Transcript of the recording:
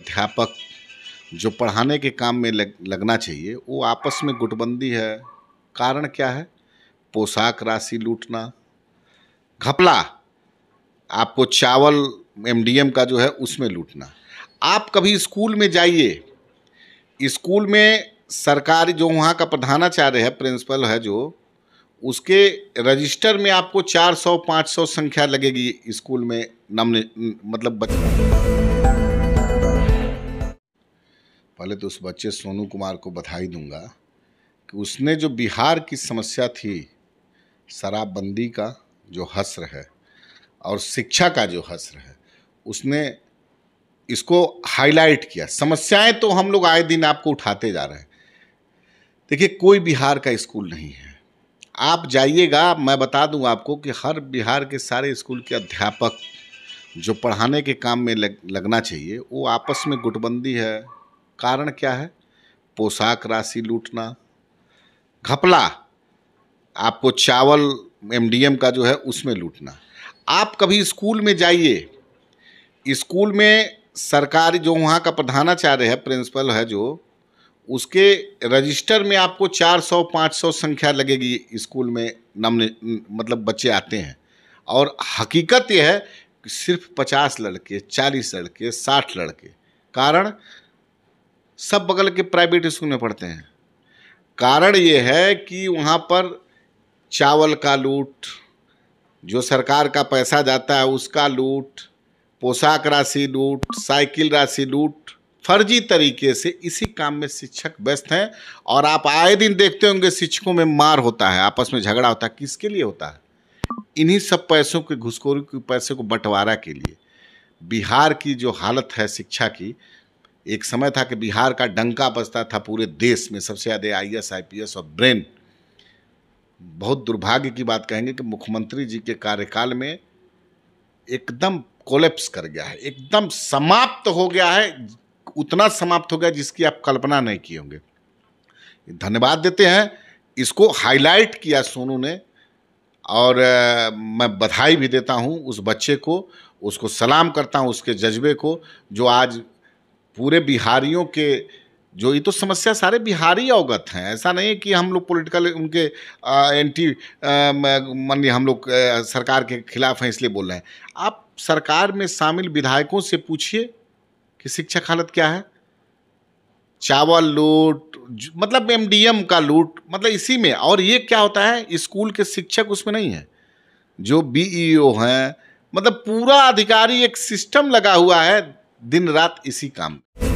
अध्यापक जो पढ़ाने के काम में लग लगना चाहिए वो आपस में गुटबंदी है कारण क्या है पोशाक राशि लूटना घपला आपको चावल एमडीएम का जो है उसमें लूटना आप कभी स्कूल में जाइए स्कूल में सरकारी जो वहाँ का प्रधानाचार्य है प्रिंसिपल है जो उसके रजिस्टर में आपको 400-500 संख्या लगेगी स्कूल में नमने मतलब बच्चे पहले तो उस बच्चे सोनू कुमार को बधाई दूंगा कि उसने जो बिहार की समस्या थी शराबबंदी का जो हसर है और शिक्षा का जो हसर है उसने इसको हाईलाइट किया समस्याएं तो हम लोग आए दिन आपको उठाते जा रहे हैं देखिए कोई बिहार का स्कूल नहीं है आप जाइएगा मैं बता दूं आपको कि हर बिहार के सारे स्कूल के अध्यापक जो पढ़ाने के काम में लग, लगना चाहिए वो आपस में गुटबंदी है कारण क्या है पोशाक राशि लूटना घपला आपको चावल एमडीएम का जो है उसमें लूटना आप कभी स्कूल में जाइए स्कूल में सरकारी जो वहाँ का प्रधानाचार्य है प्रिंसिपल है जो उसके रजिस्टर में आपको 400 500 संख्या लगेगी स्कूल में नम मतलब बच्चे आते हैं और हकीकत यह है कि सिर्फ 50 लड़के 40 लड़के 60 लड़के कारण सब बगल के प्राइवेट स्कूल में पढ़ते हैं कारण ये है कि वहाँ पर चावल का लूट जो सरकार का पैसा जाता है उसका लूट पोशाक राशि लूट साइकिल राशि लूट फर्जी तरीके से इसी काम में शिक्षक व्यस्त हैं और आप आए दिन देखते होंगे शिक्षकों में मार होता है आपस में झगड़ा होता है किसके लिए होता है इन्हीं सब पैसों के घुसखोरी के पैसे को बंटवारा के लिए बिहार की जो हालत है शिक्षा की एक समय था कि बिहार का डंका बजता था पूरे देश में सबसे ज़्यादा I S I P S और ब्रेन बहुत दुर्भाग्य की बात कहेंगे कि मुख्यमंत्री जी के कार्यकाल में एकदम कोलेप्स कर गया है एकदम समाप्त हो गया है उतना समाप्त हो गया जिसकी आप कल्पना नहीं किए होंगे धन्यवाद देते हैं इसको हाईलाइट किया सोनू ने और मैं बधाई भी देता हूँ उस बच्चे को उसको सलाम करता हूँ उसके जज्बे को जो आज पूरे बिहारियों के जो ये तो समस्या सारे बिहारी अवगत हैं ऐसा नहीं है कि हम लोग पॉलिटिकल उनके आ, एंटी मानिए हम लोग सरकार के खिलाफ हैं इसलिए बोल रहे हैं आप सरकार में शामिल विधायकों से पूछिए कि शिक्षक हालत क्या है चावल लूट मतलब एमडीएम का लूट मतलब इसी में और ये क्या होता है स्कूल के शिक्षक उसमें नहीं है जो बीईओ e हैं मतलब पूरा अधिकारी एक सिस्टम लगा हुआ है दिन रात इसी काम